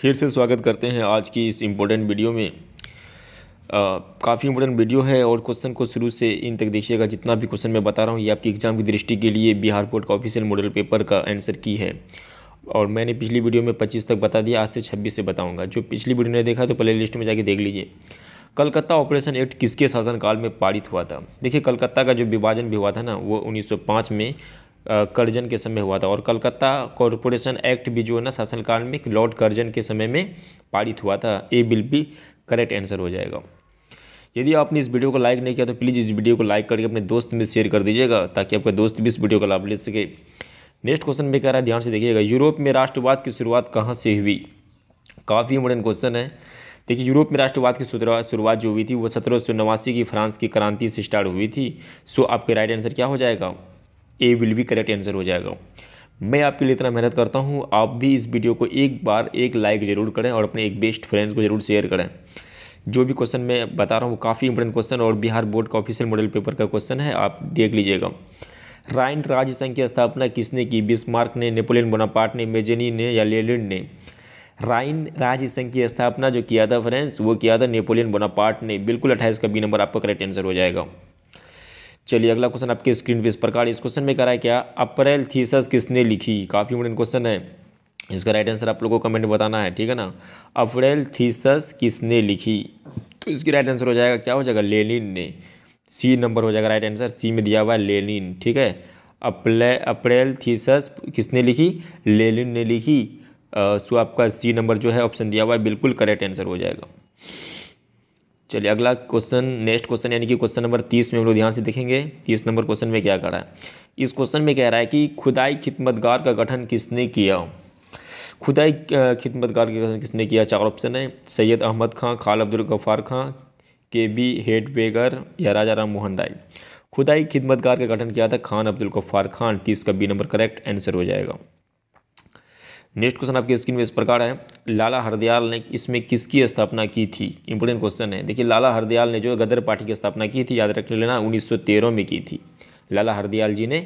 फिर से स्वागत करते हैं आज की इस इम्पोर्टेंट वीडियो में काफ़ी इंपॉर्टेंट वीडियो है और क्वेश्चन को शुरू से इन तक देखिएगा जितना भी क्वेश्चन मैं बता रहा हूँ ये आपकी एग्ज़ाम की दृष्टि के लिए बिहार बोर्ड का ऑफिशियल मॉडल पेपर का आंसर की है और मैंने पिछली वीडियो में पच्चीस तक बता दिया आज से छब्बीस से बताऊँगा जो पिछली वीडियो ने देखा तो प्ले लिस्ट में जाके देख लीजिए कलकत्ता ऑपरेशन एक्ट किसके शासनकाल में पारित हुआ था देखिए कलकत्ता का जो विभाजन भी हुआ था ना वो 1905 में कर्जन के समय हुआ था और कलकत्ता कॉरपोरेशन एक्ट भी जो है ना शासनकाल में लॉर्ड कर्जन के समय में पारित हुआ था ए बिल भी करेक्ट आंसर हो जाएगा यदि आपने इस वीडियो को लाइक नहीं किया तो प्लीज़ इस वीडियो को लाइक करके अपने दोस्त में शेयर कर दीजिएगा ताकि आपका दोस्त भी इस वीडियो का लाभ ले सके नेक्स्ट क्वेश्चन में कह रहा है ध्यान से देखिएगा यूरोप में राष्ट्रवाद की शुरुआत कहाँ से हुई काफ़ी इंपॉर्टेंट क्वेश्चन है देखिए यूरोप में राष्ट्रवाद की शुरुआत जो हुई थी वो सत्रह की फ्रांस की क्रांति से स्टार्ट हुई थी सो आपके राइट आंसर क्या हो जाएगा A will be correct answer हो जाएगा मैं आपके लिए इतना मेहनत करता हूँ आप भी इस वीडियो को एक बार एक लाइक ज़रूर करें और अपने एक बेस्ट फ्रेंड्स को ज़रूर शेयर करें जो भी क्वेश्चन मैं बता रहा हूँ वो काफ़ी इंपॉर्टेंट क्वेश्चन और बिहार बोर्ड का ऑफिशियल मॉडल पेपर का क्वेश्चन है आप देख लीजिएगा राइन राज्य संघ की स्थापना किसने की बिस्मार्क ने नेपोलियन बोनापार्ट ने मेजनी ने या लेलिन ने राइन राज्य संघ की स्थापना जो किया था फ्रेंड्स वो किया था नेपोलियन बोनापार्ट ने बिल्कुल अट्ठाईस का बी नंबर आपका करेक्ट आंसर हो जाएगा चलिए अगला क्वेश्चन आपके स्क्रीन पे इस प्रकार इस क्वेश्चन में करा है क्या अप्रैल थीसस किसने लिखी काफ़ी इंपोर्टेंट क्वेश्चन है इसका राइट आंसर आप लोगों को कमेंट में बताना है ठीक है ना अप्रैल थीसस किसने लिखी तो इसकी राइट आंसर हो जाएगा क्या हो जाएगा लेनिन ने सी नंबर हो जाएगा राइट आंसर सी में दिया हुआ है लेनिन ठीक है अप्रैल अप्रैल थीसस किसने लिखी लेनिन ने लिखी सो आपका सी नंबर जो है ऑप्शन दिया हुआ है बिल्कुल करेक्ट आंसर हो जाएगा चलिए अगला क्वेश्चन नेक्स्ट क्वेश्चन यानी कि क्वेश्चन नंबर तीस में हम लोग ध्यान से देखेंगे तीस नंबर क्वेश्चन में क्या रहा है इस क्वेश्चन में कह रहा है कि खुदाई खिदमतगार का गठन किसने किया खुदाई खिदमतगार का गठन किसने किया चार ऑप्शन है सैयद अहमद खां खाल अब्दुल गफ़ार खां के बी हेड बेगर या राजा राम मोहन राय खुदाई खिदमतगार का गठन किया था खान अब्दुल गफ़ार खान तीस का बी नंबर करेक्ट आंसर हो जाएगा नेक्स्ट क्वेश्चन आपके स्क्रीन में इस प्रकार है लाला हरदयाल ने इसमें किसकी स्थापना की थी इंपोर्टेंट क्वेश्चन है देखिए लाला हरदयाल ने जो गदर पार्टी की स्थापना की थी याद रख लेना 1913 में की थी लाला हरदयाल जी ने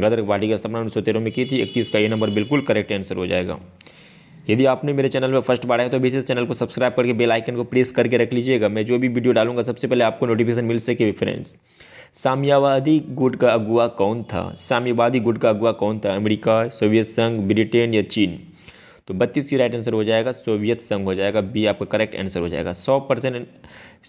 गदर पार्टी की स्थापना 1913 में की थी इकतीस का ये नंबर बिल्कुल करेक्ट आंसर हो जाएगा यदि आपने मेरे चैनल में फर्स्ट बार आए तो अभी इस चैनल को सब्सक्राइब करके बेल आइकन को प्रेस करके रख लीजिएगा मैं जो भी वीडियो डालूंगा सबसे पहले आपको नोटिफिकेशन मिल सके फ्रेंड्स साम्यवादी गुट का अगुआ कौन था साम्यवादी गुट का अगुआ कौन था अमेरिका सोवियत संघ ब्रिटेन या चीन तो बत्तीस ही राइट आंसर हो जाएगा सोवियत संघ हो जाएगा बी आपका करेक्ट आंसर हो जाएगा सौ परसेंट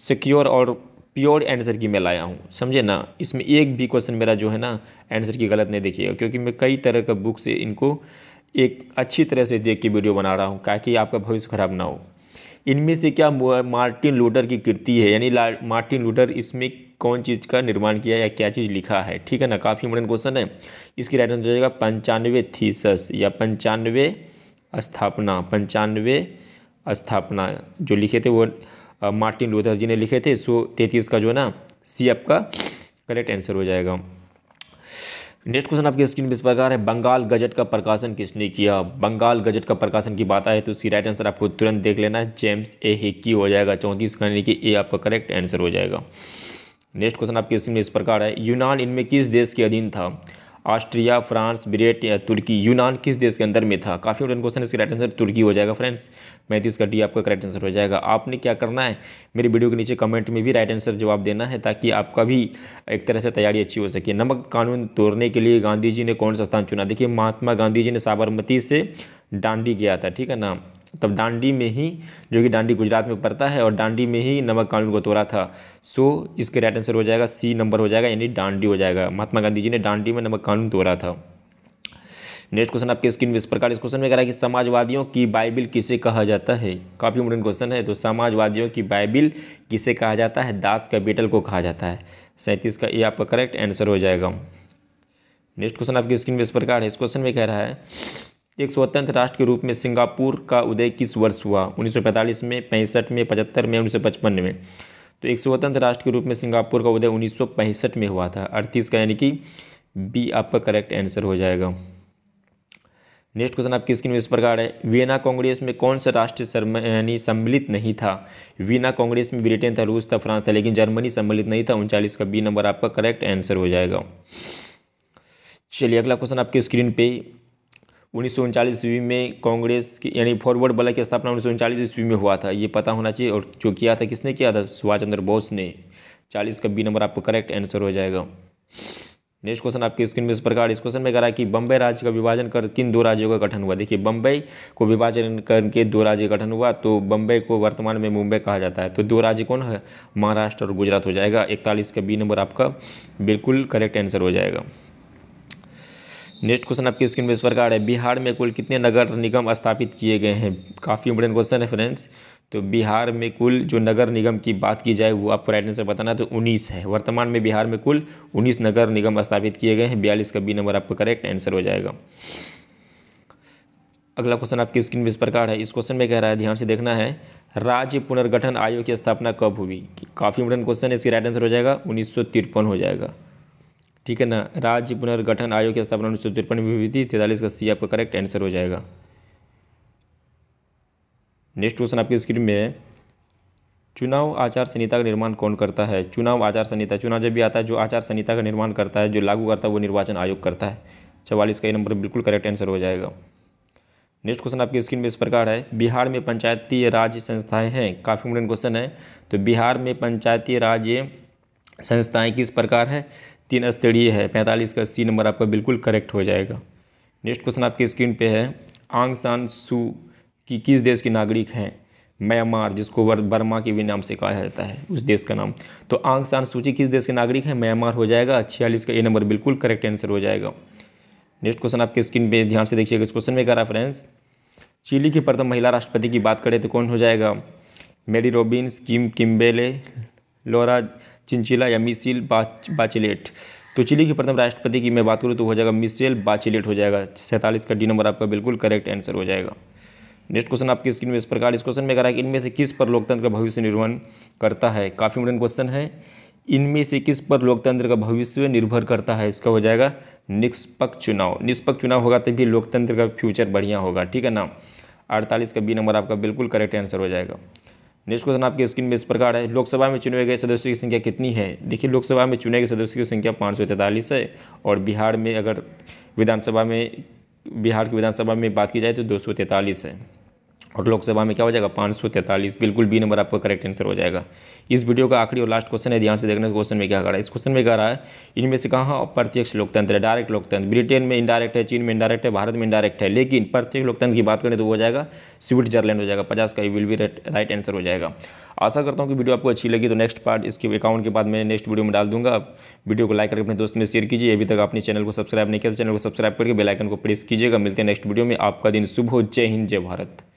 सिक्योर और प्योर आंसर की मैं लाया हूँ समझे ना इसमें एक भी क्वेश्चन मेरा जो है ना आंसर की गलत नहीं देखिएगा क्योंकि मैं कई तरह का बुक से इनको एक अच्छी तरह से देख के वीडियो बना रहा हूँ ताकि आपका भविष्य खराब ना हो इनमें से क्या मार्टिन लूटर की कृति है यानी मार्टिन लूटर इसमें कौन चीज़ का निर्माण किया या क्या चीज़ लिखा है ठीक है ना काफ़ी इंपॉर्टेंट क्वेश्चन है इसकी राइट आंसर हो जाएगा पंचानवे थीसस या पंचानवे स्थापना पंचानवे स्थापना जो लिखे थे वो मार्टिन लूथर जी ने लिखे थे सो तैतीस का जो है ना सी आपका करेक्ट आंसर हो जाएगा नेक्स्ट क्वेश्चन आपके स्क्रीन पर इस प्रकार है बंगाल गजट का प्रकाशन किसने किया बंगाल गजट का प्रकाशन की बात आए तो उसकी राइट आंसर आपको तुरंत देख लेना है जेम्स ए हिक्की हो जाएगा चौंतीस का यानी कि ए आपका करेक्ट आंसर हो जाएगा नेक्स्ट क्वेश्चन आपके स्क्रीन में इस प्रकार है यूनान इनमें किस देश के अधीन था ऑस्ट्रिया फ्रांस ब्रेट या तुर्की यूनान किस देश के अंदर में था काफ़ी इंपॉर्टेंट क्वेश्चन इसका राइट आंसर तुर्की हो जाएगा फ्रेंड्स पैंतीस का डी आपका करेक्ट आंसर हो जाएगा आपने क्या करना है मेरी वीडियो के नीचे कमेंट में भी राइट आंसर जवाब देना है ताकि आपका भी एक तरह से तैयारी अच्छी हो सके नमक कानून तोड़ने के लिए गांधी जी ने कौन सा स्थान चुना देखिए महात्मा गांधी जी ने साबरमती से डांडी गया था ठीक है ना तब डांडी में ही जो कि डांडी गुजरात में पड़ता है और डांडी में ही नमक कानून को तोड़ा था सो इसके राइट आंसर हो जाएगा सी नंबर हो जाएगा यानी डांडी हो जाएगा महात्मा गांधी जी ने डांडी में नमक कानून तोड़ा था नेक्स्ट क्वेश्चन आपके स्क्रीन में इस प्रकार इस क्वेश्चन में कह रहा है कि समाजवादियों की बाइबिल किसे कहा जाता है काफ़ी इंपोर्टेंट क्वेश्चन है तो समाजवादियों की बाइबिल किसे कहा जाता है दास कैपिटल को कहा जाता है सैंतीस का ये आपका करेक्ट आंसर हो जाएगा नेक्स्ट क्वेश्चन आपकी स्क्रीन में इस प्रकार है इस क्वेश्चन में कह रहा है एक स्वतंत्र राष्ट्र के रूप में सिंगापुर का उदय किस वर्ष हुआ 1945 में पैंसठ में पचहत्तर में उन्नीस में तो एक स्वतंत्र राष्ट्र के रूप में सिंगापुर का उदय उन्नीस में हुआ था अड़तीस का यानी कि बी आपका करेक्ट आंसर हो जाएगा नेक्स्ट क्वेश्चन आपकी स्क्रीन में इस प्रकार है वीना कांग्रेस में कौन सा राष्ट्र यानी सम्मिलित नहीं था वीना कांग्रेस में ब्रिटेन था रूस था फ्रांस था लेकिन जर्मनी सम्मिलित नहीं था उनचालीस का बी नंबर आपका करेक्ट आंसर हो जाएगा चलिए अगला क्वेश्चन आपकी स्क्रीन पे उन्नीस सौ ईस्वी में कांग्रेस की यानी फॉरवर्ड ब्लॉक की स्थापना उन्नीस सौ ईस्वी में हुआ था ये पता होना चाहिए और जो किया था किसने किया था सुभाष चंद्र बोस ने चालीस का बी नंबर आपका करेक्ट आंसर हो जाएगा नेक्स्ट क्वेश्चन आपके स्क्रीन में इस प्रकार इस क्वेश्चन में कह रहा है कि बम्बई राज्य का विभाजन कर किन दो राज्यों का गठन हुआ देखिए बम्बई को विभाजन करके दो राज्य गठन हुआ तो बम्बई को वर्तमान में मुंबई कहा जाता है तो दो राज्य कौन है महाराष्ट्र और गुजरात हो जाएगा इकतालीस का बी नंबर आपका बिल्कुल करेक्ट आंसर हो जाएगा नेक्स्ट क्वेश्चन आपकी स्क्रीन में इस प्रकार है बिहार में कुल कितने नगर निगम स्थापित किए गए हैं काफ़ी इंपॉर्टेंट क्वेश्चन है फ्रेंड्स तो बिहार में कुल जो नगर निगम की बात की जाए वो आपको राइट आंसर बताना तो 19 है वर्तमान में बिहार में कुल 19 नगर निगम स्थापित किए गए हैं बयालीस का बी नंबर आपका करेक्ट आंसर हो जाएगा अगला क्वेश्चन आपकी स्क्रीन में इस प्रकार है इस क्वेश्चन में कह रहा है ध्यान से देखना है राज्य पुनर्गठन आयोग की स्थापना कब हुई काफ़ी इंपोर्टेंट क्वेश्चन है इसकी राइट आंसर हो जाएगा उन्नीस हो जाएगा ठीक है ना राज्य पुनर्गठन आयोग की स्थापना उन्नीस सौ तिरपन में हुई थी तैतालीस का सी आपका करेक्ट आंसर हो जाएगा नेक्स्ट क्वेश्चन आपकी स्क्रीन में है चुनाव आचार संहिता का निर्माण कौन करता है चुनाव आचार संहिता चुनाव जब भी आता है जो आचार संहिता का निर्माण करता है जो लागू करता है वो निर्वाचन आयोग करता है चवालीस का ये नंबर बिल्कुल करेक्ट आंसर हो जाएगा नेक्स्ट क्वेश्चन आपकी स्क्रीन में इस प्रकार है बिहार में पंचायती राज संस्थाएं हैं काफ़ी इंपोर्टेंट क्वेश्चन है तो बिहार में पंचायती राज संस्थाएं किस प्रकार है तीन स्तरीय है पैंतालीस का सी नंबर आपका बिल्कुल करेक्ट हो जाएगा नेक्स्ट क्वेश्चन आपकी स्क्रीन पे है आंग सान सू की किस देश की नागरिक हैं म्यांमार जिसको बर्मा के भी नाम से कहा जाता है उस देश का नाम तो आंग सान सूची किस देश के नागरिक हैं म्यांमार हो जाएगा छियालीस का ए नंबर बिल्कुल करेक्ट आंसर हो जाएगा नेक्स्ट क्वेश्चन आपके स्क्रीन पे ध्यान से देखिएगा इस क्वेश्चन में क्या रेफरेंस चिली की प्रथम महिला राष्ट्रपति की बात करें तो कौन हो जाएगा Mary Robins Kim Kimberly Laura Chinchilla या मिसिल बाचिलेट तो चिली की प्रथम राष्ट्रपति की मैं बात करूँ तो हो जाएगा मिसेल बाचिलेट हो जाएगा सैंतालीस का डी नंबर आपका बिल्कुल करेक्ट आंसर हो जाएगा नेक्स्ट क्वेश्चन आपकी स्क्रीन में इस प्रकार इस क्वेश्चन में कह रहा है कि इनमें से किस पर लोकतंत्र का भविष्य निर्माण करता है काफ़ी मॉडर्न क्वेश्चन है इनमें से किस पर लोकतंत्र का भविष्य निर्भर करता है इसका हो जाएगा निष्पक्ष चुनाव निष्पक्ष चुनाव होगा तभी लोकतंत्र का फ्यूचर बढ़िया होगा ठीक है ना अड़तालीस का बी नंबर आपका बिल्कुल करेक्ट आंसर हो जाएगा नेक्स्ट क्वेश्चन आपके स्क्रीन में इस प्रकार है लोकसभा में चुने गए सदस्यों की संख्या कितनी है देखिए लोकसभा में चुने गए सदस्यों की संख्या पाँच है और बिहार में अगर विधानसभा में बिहार की विधानसभा में बात की जाए तो दो है और लोकसभा में क्या हो जाएगा पाँच सौ तैंतालीस बिल्कुल बी नंबर आपका करेक्ट आंसर हो जाएगा इस वीडियो का आखिरी और लास्ट क्वेश्चन है ध्यान से देखना क्वेश्चन में क्या कह रहा है इस क्वेश्चन में कह रहा है इनमें से कहाँ प्रत्यक्ष लोकतंत्र है डायरेक्ट लोकतंत्र ब्रिटेन में इंडायरेक्ट है चीन में इंडायरेक्ट है भारत में इंडायरेक्ट है लेकिन प्रत्यक्ष लोकतंत्र की बात करें तो हो जाएगा स्विट्जरलैंड हो जाएगा पचास का विल भी राइट आंसर हो जाएगा आशा करता हूँ कि वीडियो आपको अच्छी लगी तो नेक्स्ट पार्ट इसके अकाउंट के बाद मैं नेक्स्ट वीडियो में डाल दूँगा वीडियो को लाइक करके अपने दोस्त में शेयर कीजिए अभी तक अपने चैनल को सब्सक्राइब नहीं किया तो चैनल को सब्सक्राइब करके बेलाइकन को प्रेस कीजिएगा मिलते हैं नेक्स्ट वीडियो में आपका दिन शुभ हो जय हिंद जय भारत